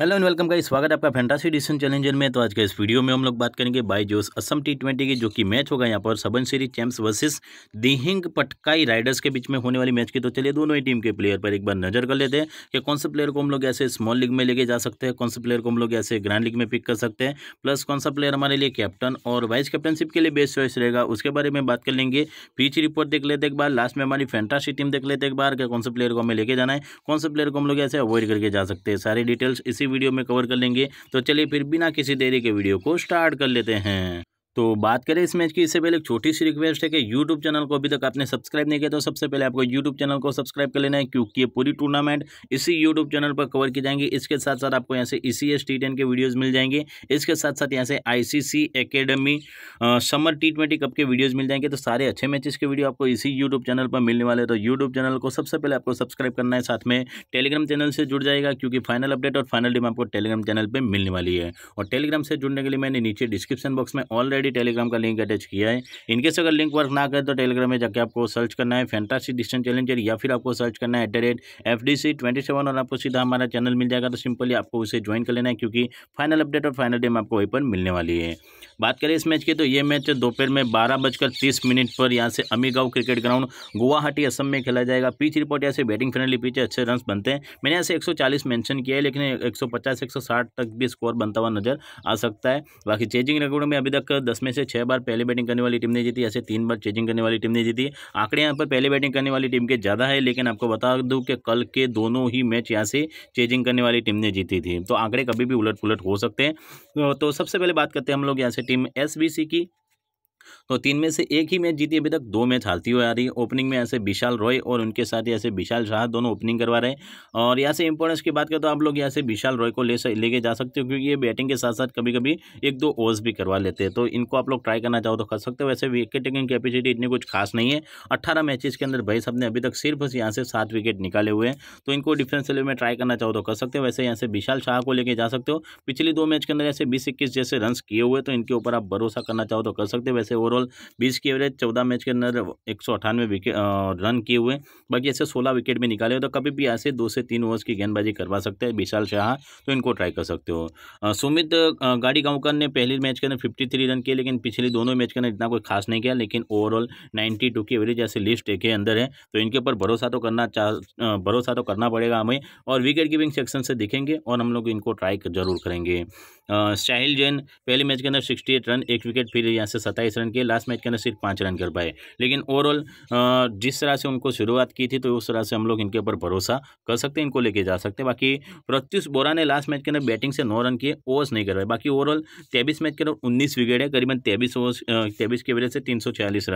hello and welcome का स्वागत है आपका फैंटासी डिसन चैलेंजर में तो आज का इस वीडियो में हम लोग बात करेंगे बाई जोस असम टी ट्वेंटी की जो कि मैच होगा यहाँ पर Subansiri champs versus Dihing Patkai riders के बीच में होने वाली मैच की तो चलिए दोनों ही टीम के प्लेयर पर एक बार नजर कर लेते हैं कि कौन से प्लेयर को हम लोग ऐसे स्मॉल लीग में लेके जा सकते हैं कौन से प्लेयर को हम लोग ऐसे ग्रैंड लीग में पिक कर सकते हैं प्लस कौन सा प्लेयर हमारे लिए कैप्टन और वाइस कैप्टनशिप के लिए बेस्ट चॉइस रहेगा उसके बारे में बात कर लेंगे पीच रिपोर्ट देख लेते एक बार लास्ट में हमारी फैंटासी टीम देख लेते एक बार कौन से प्लेयर को हमें लेके जाना है कौन से प्लेयर को हम लोग ऐसे अवॉइड करके जा सकते हैं सारी डिटेल्स इसी वीडियो में कवर कर लेंगे तो चलिए फिर बिना किसी देरी के वीडियो को स्टार्ट कर लेते हैं तो बात करें इस मैच की इससे पहले एक छोटी सी रिक्वेस्ट है कि यूट्यूब चैनल को अभी तक आपने सब्सक्राइब नहीं किया तो सबसे पहले आपको यूट्यूब चैनल को सब्सक्राइब कर लेना है क्योंकि ये पूरी टूर्नामेंट इसी यूट्यूब चैनल पर कवर की जाएंगी इसके साथ साथ आपको यहाँ से ई सी के वीडियोज़ मिल जाएंगे इसके साथ साथ यहाँ से I C summer T cup के वीडियोज़ मिल जाएंगे तो सारे अच्छे मैचेस के वीडियो आपको इसी यूट्यूब चैनल पर मिलने वाले तो यूट्यूब चैनल को सबसे पहले आपको सब्सक्राइब करना है साथ में टेलीग्राम चैनल से जुड़ जाएगा क्योंकि फाइनल अपडेट और फाइनल टीम आपको टेलीग्राम चैनल पर मिलने वाली है और टेलीग्राम से जुड़ने के लिए मैंने नीचे डिस्क्रिप्शन बॉक्स में ऑलरेडी ऑलरेडी टेलीग्राम का लिंक अटैच किया है इनकेस अगर लिंक वर्क ना करें तो टेलीग्राम में जाकर आपको सर्च करना है फैंटासी डिस्टेंस चैलेंजर या फिर आपको सर्च करना है एट द और आपको सीधा हमारा चैनल मिल जाएगा तो सिंपली आपको उसे ज्वाइन कर लेना है क्योंकि फाइनल अपडेट और फाइनल डेम आपको वहीं पर मिलने वाली है बात करें इस मैच की तो ये मैच दोपहर में बारह बजकर तीस मिनट पर यहाँ से अमीगांव क्रिकेट ग्राउंड गुवाहाटी असम में खेला जाएगा पिच रिपोर्ट यहाँ से बैटिंग फ्रेंडली पिच अच्छे रन बनते हैं मैंने यहाँ से एक मेंशन किया है लेकिन 150 160 तक भी स्कोर बनता हुआ नजर आ सकता है बाकी चेंजिंग रिकॉर्ड में अभी तक दस में से छह बार पहले बैटिंग करने वाली टीम ने जीती ऐसे तीन बार चेजिंग करने वाली टीम ने जीती आंकड़े यहाँ पर पहले बैटिंग करने वाली टीम के ज़्यादा है लेकिन आपको बता दूँ कि कल के दोनों ही मैच यहाँ से चेजिंग करने वाली टीम ने जीती थी तो आंकड़े कभी भी उलट पुलट हो सकते हैं तो सबसे पहले बात करते हैं हम लोग यहाँ से टीम एस की तो तीन में से एक ही मैच जीती अभी तक दो मैच हारती हुई आ रही है ओपनिंग में ऐसे विशाल रॉय और उनके साथ ऐसे विशाल शाह दोनों ओपनिंग करवा रहे हैं और यहाँ से इंपॉर्टेंस की बात करें तो आप लोग यहाँ से विशाल रॉय को ले लेके जा सकते हो क्योंकि ये बैटिंग के साथ साथ कभी कभी एक दो ओवर्स भी करवा लेते हैं तो इनको आप लोग ट्राई करना चाहो तो कर सकते हो वैसे विकेट टेकिंग कैपेसिटी इतनी कुछ खास नहीं है अट्ठारह मैचेस के अंदर भाई साहब ने अभी तक सिर्फ यहाँ से सात विकेट निकाले हुए हैं तो इनको डिफेंस लेवल में ट्राई करना चाहो तो कर सकते हो वैसे यहाँ से विशाल शाह को लेकर जा सकते हो पिछले दो मैच के अंदर ऐसे बीस इक्कीस जैसे रन किए हुए तो इनके ऊपर आप भरोसा करना चाहो तो कर सकते हो वैसे ओवरऑल ओवरऑल बीस की एवरेज चौदह मैच के अंदर एक सौ अठानवे विकेट रन किए हुए बाकी ऐसे सोलह विकेट भी निकाले हो तो कभी भी ऐसे दो से तीन ओवर्स की गेंदबाजी करवा सकते हैं विशाल शाह तो इनको ट्राई कर सकते हो सुमित गाड़ी गांवकर ने पहले मैच के अंदर फिफ्टी रन किए लेकिन पिछले दोनों मैच के अंदर इतना कोई खास नहीं किया लेकिन ओवरऑल नाइन्टी की एवरेज ऐसे लिस्ट के अंदर है तो इनके ऊपर भरोसा तो करना भरोसा तो करना पड़ेगा हमें और विकेट कीपिंग सेक्शन से दिखेंगे और हम लोग इनको ट्राई जरूर करेंगे साहिल जैन पहले मैच के अंदर 68 रन एक विकेट फिर यहाँ से सत्ताईस रन किए लास्ट मैच के अंदर सिर्फ पाँच रन कर पाए लेकिन ओवरऑल जिस तरह से उनको शुरुआत की थी तो उस तरह से हम लोग इनके ऊपर भरोसा कर सकते हैं इनको लेके जा सकते हैं बाकी प्रत्युष बोरा ने लास्ट मैच के अंदर बैटिंग से नौ रन किए ओवर्स नहीं कर पाए बाकी ओवरऑल तेईस मैच के अंदर उन्नीस विकेट है करीबन तेईस ओवर्स तेईस की वजह से तीन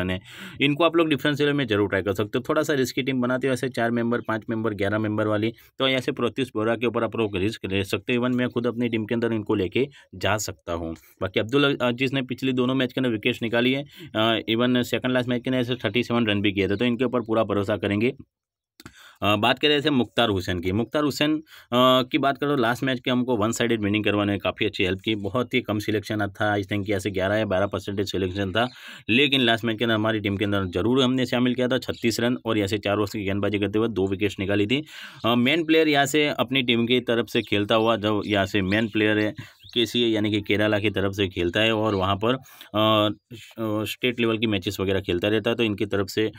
रन है इनको आप लोग डिफेंस लेवल में जरूर ट्राई कर सकते हो थोड़ा सा रिस्की टीम बनाते हो ऐसे चार मेंबर पाँच मेंबर ग्यारह मेंबर वाली तो ऐसे प्रत्युष बोरा के ऊपर आप लोग रिस्क ले सकते हो इवन मैं खुद अपनी टीम के अंदर इनको लेके जा सकता हूँ बाकी अब्दुल अजीज ने पिछले दोनों मैच के अंदर विकेट निकाली है इवन सेकंड लास्ट मैच के ने थर्टी सेवन रन भी किए थे तो इनके ऊपर पूरा भरोसा करेंगे बात करें ऐसे मुख्तार हुसैन की मुख्तार हुसैन की बात करो लास्ट मैच के हमको वन साइडेड विनिंग करवाने में काफ़ी अच्छी हेल्प की बहुत ही कम सिलेक्शन था आई थिंक ऐसे ग्यारह या बारह परसेंटेज सिलेक्शन था लेकिन लास्ट मैच के अंदर हमारी टीम के अंदर जरूर हमने शामिल किया था छत्तीस रन और यहाँ से चार ओवर की गेंदबाजी करते हुए दो विकेट्स निकाली थी मेन प्लेयर यहाँ से अपनी टीम की तरफ से खेलता हुआ जो यहाँ से मेन प्लेयर है के सी यानी कि केरला की तरफ से खेलता है और वहाँ पर स्टेट लेवल की मैचेस वगैरह खेलता रहता है तो इनकी तरफ से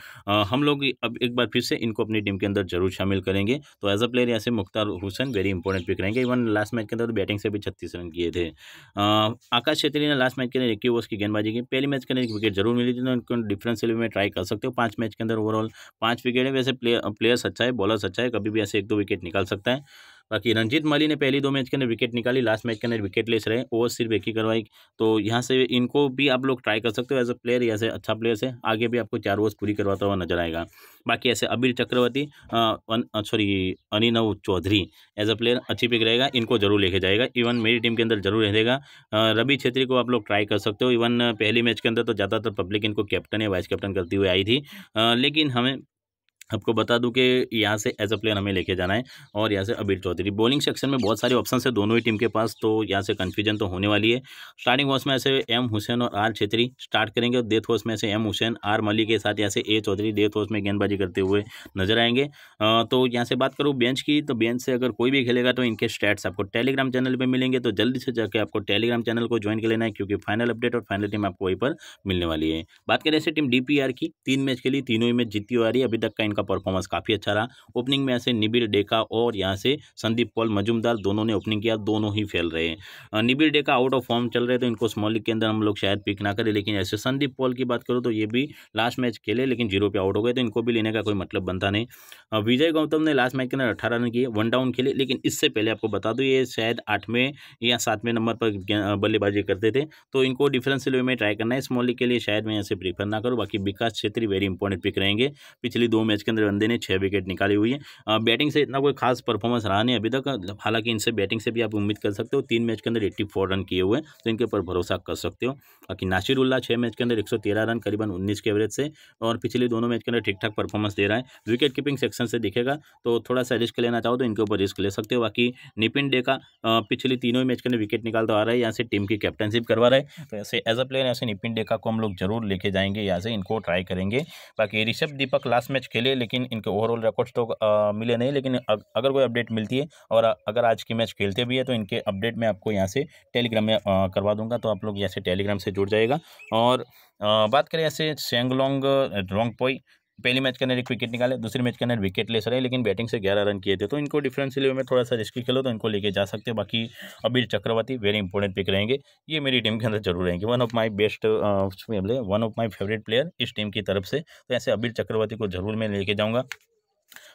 हम लोग अब एक बार फिर से इनको अपनी टीम के अंदर जरूर शामिल करेंगे तो एज अ प्लेयर यहाँ से Mukhtar Hussain very important pick रहेंगे इवन लास्ट मैच के अंदर बैटिंग तो से भी छत्तीस रन किए थे आकाश छेत्री ने लास्ट मैच के अंदर एक ओवर्स की गेंदबाजी की पहले मैच के अंदर एक विकेट जरूर मिली थी तो इनको डिफरेंस लेवल में ट्राई कर सकते हो पाँच मैच के अंदर ओवरऑल पाँच विकेट है वैसे प्लेयर्स अच्छा है बॉलर्स अच्छा है कभी भी ऐसे एक दो विकेट निकाल सकता है बाकी रंजीत माली ने पहली दो मैच के अंदर विकेट निकाली लास्ट मैच के अंदर विकेट लेस रहे ओवर सिर्फ एक ही करवाई तो यहाँ से इनको भी आप लोग ट्राई कर सकते हो एज अ प्लेयर या से अच्छा प्लेयर है आगे भी आपको चार ओवर्स पूरी करवाता हुआ नजर आएगा बाकी ऐसे Abir Chakraborty sorry Abhinav Choudhury as a player अच्छी पिक रहेगा इनको जरूर लेके जाएगा इवन मेरी टीम के अंदर जरूर रहेगा रवि छेत्री को आप लोग ट्राई कर सकते हो इवन पहली मैच के अंदर तो ज़्यादातर पब्लिक इनको कैप्टन या वाइस कैप्टन करती हुई आई थी लेकिन हमें आपको बता दूं कि यहाँ से एज अ प्लेयर हमें लेके जाना है और यहाँ से अबीर चौधरी बॉलिंग सेक्शन में बहुत सारे ऑप्शन है दोनों ही टीम के पास तो यहाँ से कन्फ्यूजन तो होने वाली है स्टार्टिंग वॉस में ऐसे एम हुसैन और आर छेत्री स्टार्ट करेंगे और डेथ वॉस में ऐसे एम हुसैन आर मलिक के साथ यहाँ से ए चौधरी डेथ वॉस में गेंदबाजी करते हुए नजर आएंगे तो यहाँ से बात करूँ बेंच की तो बेंच से अगर कोई भी खेलेगा तो इनके स्टैट्स आपको टेलीग्राम चैनल पर मिलेंगे तो जल्दी से जाकर आपको टेलीग्राम चैनल को ज्वाइन कर लेना है क्योंकि फाइनल अपडेट और फाइनल टीम आपको वहीं पर मिलने वाली है बात करें ऐसे टीम डी की तीन मैच के लिए तीनों ही मैच जीती हुई आ रही है अभी तक का उनका परफॉर्मेंस काफ़ी अच्छा रहा ओपनिंग में ऐसे निबिर डेका और यहाँ से संदीप पॉल मजुमदार दोनों ने ओपनिंग किया दोनों ही फेल रहे हैं Nibir Deka out of form चल रहे तो इनको स्मॉल लीग के अंदर हम लोग शायद पिक ना करें लेकिन ऐसे संदीप पॉल की बात करो तो ये भी लास्ट मैच खेले लेकिन जीरो पे आउट हो गए तो इनको भी लेने का कोई मतलब बनता नहीं विजय गौतम ने लास्ट मैच के अंदर अठारह रन किए वन डाउन खेले लेकिन इससे पहले आपको बता दूँ ये शायद आठवें या सातवें नंबर पर बल्लेबाजी करते थे तो इनको डिफरेंस वे में ट्राई करना है स्मॉल लीग के लिए शायद मैं ऐसे प्रीफर ना करूँ बाकी Vikas Kshetri very important pick रहेंगे पिछली दो मैच इसके अंदर बंदे ने छः विकेट निकाली हुई है बैटिंग से इतना कोई खास परफॉर्मेंस रहा नहीं अभी तक हालांकि इनसे बैटिंग से भी आप उम्मीद कर सकते हो तीन मैच के अंदर एट्टी फोर रन किए हुए हैं तो इनके ऊपर भरोसा कर सकते हो बाकी नासिर उल्ला छः मैच के अंदर एक सौ तेरह रन करीबन उन्नीस के एवरेज से और पिछले दोनों मैच के अंदर ठीक ठाक परफॉर्मेंस दे रहा है विकेट कीपिंग सेक्शन से दिखेगा तो थोड़ा सा रिस्क लेना चाहो तो इनके ऊपर रिस्क ले सकते हो बाकी निपिन डे का पिछले तीनों ही मैच के अंदर विकेट तो आ रहा है यहाँ से टीम की कैप्टनशिप करवा रहा है तो ऐसे एज अ प्लेयर ऐसे निपिन डेका को हम लोग जरूर लेके जाएंगे यहाँ से इनको ट्राई करेंगे बाकी ऋषभ दीपक लास्ट मैच खेले लेकिन इनके ओवरऑल रिकॉर्ड्स तो आ, मिले नहीं लेकिन अगर कोई अपडेट मिलती है और अगर आज की मैच खेलते भी है तो इनके अपडेट मैं आपको यहाँ से टेलीग्राम में आ, करवा दूंगा तो आप लोग यहाँ से टेलीग्राम से जुड़ जाएगा और आ, बात करें ऐसे सेंगलोंग रोंगपोई पहली मैच के अंदर एक विकेट निकाले दूसरी मैच के अंदर विकेट ले रहे लेकिन बैटिंग से ग्यारह रन किए थे तो इनको डिफरेंशियल में थोड़ा सा रिस्की खेलो तो इनको लेके जा सकते हैं बाकी अबीर चक्रवर्ती वेरी इंपॉर्टेंट पिक रहेंगे ये मेरी टीम के अंदर जरूर रहेंगे one of my best one of my favourite player इस टीम की तरफ से तो ऐसे अबीर चक्रवर्ती को जरूर मैं लेके जाऊँगा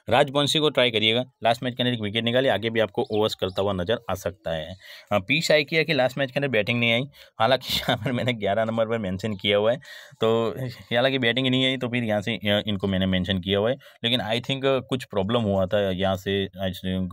राजवंशी को ट्राई करिएगा लास्ट मैच के अंदर एक विकेट निकाली आगे भी आपको ओवर्स करता हुआ नजर आ सकता है पी शाई किया कि लास्ट मैच के अंदर बैटिंग नहीं आई हालांकि यहाँ पर मैंने ग्यारह नंबर पर मैंशन किया हुआ है तो हालांकि बैटिंग नहीं आई तो फिर यहाँ से इनको मैंने मैंशन किया हुआ है लेकिन आई थिंक कुछ प्रॉब्लम हुआ था यहाँ से आई थिंक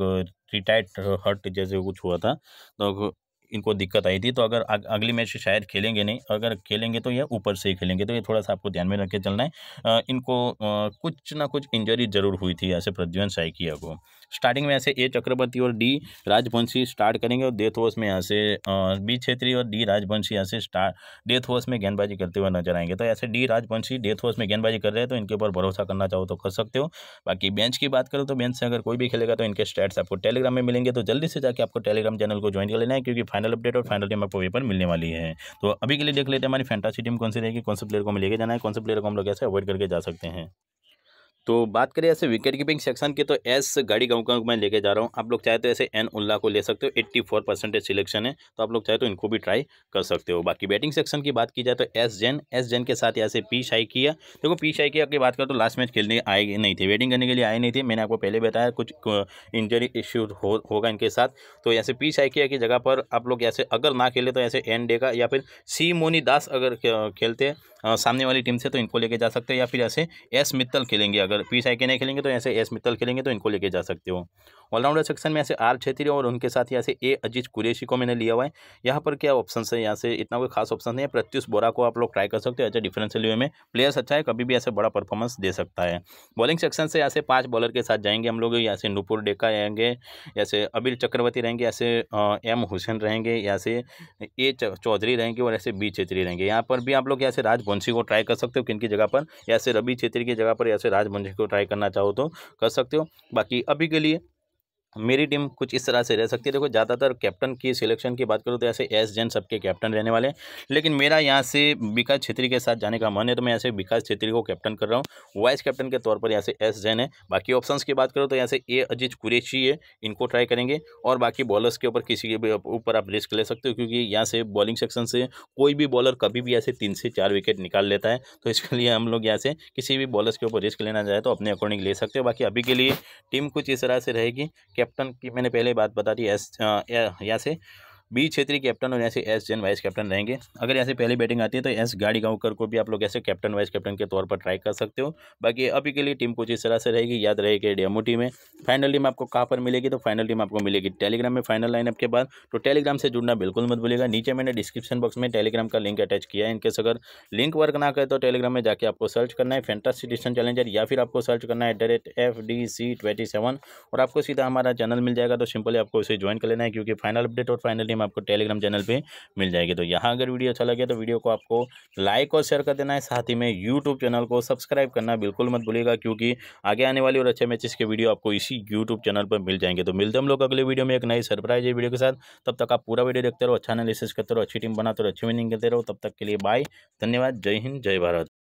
रिटायर्ड हर्ट जैसे कुछ हुआ था तो इनको दिक्कत आई थी तो अगर अगली मैच शायद खेलेंगे नहीं अगर खेलेंगे तो ये ऊपर से ही खेलेंगे तो ये थोड़ा सा आपको ध्यान में रख के चलना है इनको कुछ ना कुछ इंजरी जरूर हुई थी ऐसे प्रद्युन साइकिया को स्टार्टिंग में ऐसे ए चक्रवर्ती और डी राजवंशी स्टार्ट करेंगे और डेथ वॉस में यहाँ से बी क्षेत्रीय और डी राजवंशी यहाँ से स्टार्ट डेथ वॉस में गेंदबाजी करते हुए नजर आएंगे तो ऐसे डी राजवंशी डेथ वॉस में गेंदबाजी कर रहे हैं तो इनके ऊपर भरोसा करना चाहो तो कर सकते हो बाकी बेंच की बात करो तो बेंच से अगर कोई भी खेलेगा तो इनके स्टेट्स आपको टेलीग्राम में मिलेंगे तो जल्दी से जाकर आपको टेलीग्राम चैनल को ज्वाइन कर लेना है क्योंकि फाइनल अपडेट और फाइनल टीम आपको वेपर मिलने वाली है तो अभी के लिए देख लेते हैं हमारी फैंटासी टीम कौन सी रहेगी कौन से प्लेयर को लेके जाना है कौन से प्लेयर को हम लोग ऐसे अवॉइड करके जा सकते हैं तो बात करें ऐसे विकेट कीपिंग सेक्शन की तो एस गाड़ी गाँव का मैं लेके जा रहा हूँ आप लोग चाहे तो ऐसे एन उल्ला को ले सकते हो एट्टी फोर परसेंटेज सिलेक्शन है तो आप लोग चाहे तो इनको भी ट्राई कर सकते हो बाकी बैटिंग सेक्शन की बात की जाए तो एस जैन एस जैन के साथ यहाँ से पी शाई किया देखो पी शाई किया की बात करें तो लास्ट मैच खेलने आए नहीं थे बैटिंग करने के लिए आए नहीं थे मैंने आपको पहले बताया कुछ इंजरी इश्यू होगा इनके साथ तो यहाँ से पी शाई किया की जगह पर आप लोग ऐसे अगर ना खेले तो ऐसे एन डे का या फिर सी मोनी दास अगर खेलते सामने वाली टीम से तो इनको लेके जा सकते हैं या फिर ऐसे एस मित्तल खेलेंगे अगर अगर पी साइके नहीं खेलेंगे तो ऐसे एस मित्तल खेलेंगे तो इनको लेके जा सकते हो ऑलराउंडर सेक्शन में ऐसे आर छेत्री और उनके साथ यहाँ से ए अजीज कुरेशी को मैंने लिया हुआ है यहाँ पर क्या ऑप्शन है यहाँ से इतना कोई खास ऑप्शन नहीं है प्रत्युष बोरा को आप लोग ट्राई कर सकते हो ऐसे ए डिफरेंशियल वे में प्लेयर्स अच्छा है कभी भी ऐसे बड़ा परफॉर्मेंस दे सकता है बॉलिंग सेक्शन से ऐसे पाँच बॉलर के साथ जाएंगे हम लोग यहाँ से नूपुर डेका रहेंगे या से अबिल चक्रवर्ती रहेंगे ऐसे एम हुसैन रहेंगे या से ए चौधरी रहेंगे और ऐसे बी छेत्री रहेंगे यहाँ पर भी आप लोग यहाँ से राजवंशी को ट्राई कर सकते हो की जगह पर या से रवि छेत्री की जगह पर या से राजवंशी को ट्राई करना चाहो तो कर सकते हो बाकी अभी के लिए मेरी टीम कुछ इस तरह से रह सकती है देखो ज़्यादातर कैप्टन की सिलेक्शन की बात करूँ तो ऐसे एस जैन सबके कैप्टन रहने वाले हैं लेकिन मेरा यहाँ से विकास छेत्री के साथ जाने का मन है तो मैं यहाँ से विकास छेत्री को कैप्टन कर रहा हूँ वाइस कैप्टन के तौर पर यहाँ से एस जैन है बाकी ऑप्शन की बात करूँ तो यहाँ से ए अजीज कुरेशी है इनको ट्राई करेंगे और बाकी बॉलर्स के ऊपर किसी के ऊपर आप रिस्क ले सकते हो क्योंकि यहाँ से बॉलिंग सेक्शन से कोई भी बॉलर कभी भी ऐसे तीन से चार विकेट निकाल लेता है तो इसके लिए हम लोग यहाँ से किसी भी बॉलर्स के ऊपर रिस्क लेना चाहे तो अपने अकॉर्डिंग ले सकते हो बाकी अभी के लिए टीम कुछ इस तरह से रहेगी कैप्टन की मैंने पहले बात बता दी एस यहाँ से बी क्षेत्रीय कैप्टन और यहाँ से एस जैन वाइस कैप्टन रहेंगे अगर यहाँ से पहले बैटिंग आती है तो एस गाड़ी गांवकर को भी आप लोग ऐसे कैप्टन वाइस कैप्टन के तौर पर ट्राई कर सकते हो बाकी अभी के लिए टीम कुछ इस तरह से रहेगी याद रहेगी डेमो टीम है फाइनल टीम आपको कहाँ पर मिलेगी तो फाइनल टीम आपको मिलेगी टेलीग्राम में फाइनल लाइनअप के बाद तो टेलीग्राम से जुड़ना बिल्कुल मत भूलेगा नीचे मैंने डिस्क्रिप्शन बॉक्स में टेलीग्राम का लिंक अटैच किया है इनकेस अगर लिंक वर्क ना करें तो टेलीग्राम में जाकर आपको सर्च करना है फैंटासी डिस्टन चैलेंजर या फिर आपको सर्च करना है at the rate F D C twenty seven और आपको सीधा हमारा चैनल मिल जाएगा तो सिंपली आपको उसे ज्वाइन कर लेना है क्योंकि फाइनल अपडेट और फाइनल टीम आपको टेलीग्राम चैनल पे मिल जाएगी तो यहाँ अगर वीडियो अच्छा लगे तो वीडियो को आपको लाइक और शेयर कर देना है साथ ही में यूट्यूब चैनल को सब्सक्राइब करना बिल्कुल मत भूलिएगा क्योंकि आगे आने वाली और अच्छे मैचेस के वीडियो आपको इसी यूट्यूब चैनल पर मिल जाएंगे तो मिलते हम लोग अगले वीडियो में एक नई सरप्राइज है वीडियो के साथ तब तक आप पूरा वीडियो देखते रहो अच्छा एनालिसिस करते रहो अच्छी टीम बनाते रहो अच्छी विनिंग करते रहो तब तक के लिए बाय धन्यवाद जय हिंद जय भारत